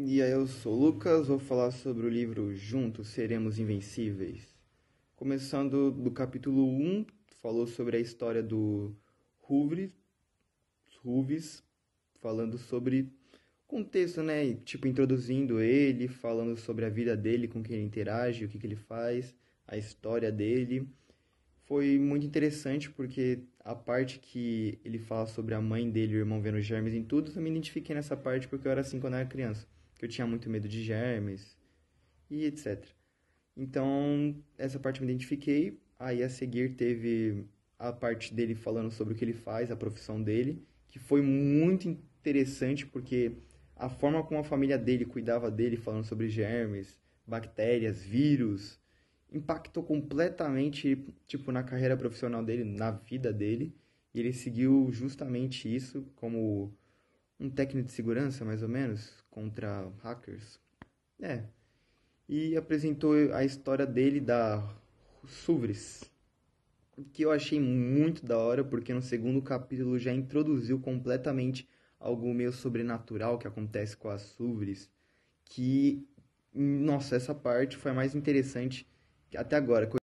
E aí, eu sou o Lucas, vou falar sobre o livro Juntos Seremos Invencíveis. Começando do capítulo 1, falou sobre a história do Ruvis, falando sobre contexto, né? tipo, introduzindo ele, falando sobre a vida dele, com quem ele interage, o que, que ele faz, a história dele. Foi muito interessante porque a parte que ele fala sobre a mãe dele e o irmão vendo germes em tudo, eu me identifiquei nessa parte porque eu era assim quando eu era criança que eu tinha muito medo de germes e etc. Então, essa parte eu me identifiquei. Aí a seguir teve a parte dele falando sobre o que ele faz, a profissão dele, que foi muito interessante porque a forma como a família dele cuidava dele, falando sobre germes, bactérias, vírus, impactou completamente tipo na carreira profissional dele, na vida dele, e ele seguiu justamente isso como um técnico de segurança, mais ou menos, contra hackers. É. E apresentou a história dele da Suvris, que eu achei muito da hora, porque no segundo capítulo já introduziu completamente algo meio sobrenatural que acontece com as Suvris, que nossa, essa parte foi a mais interessante até agora.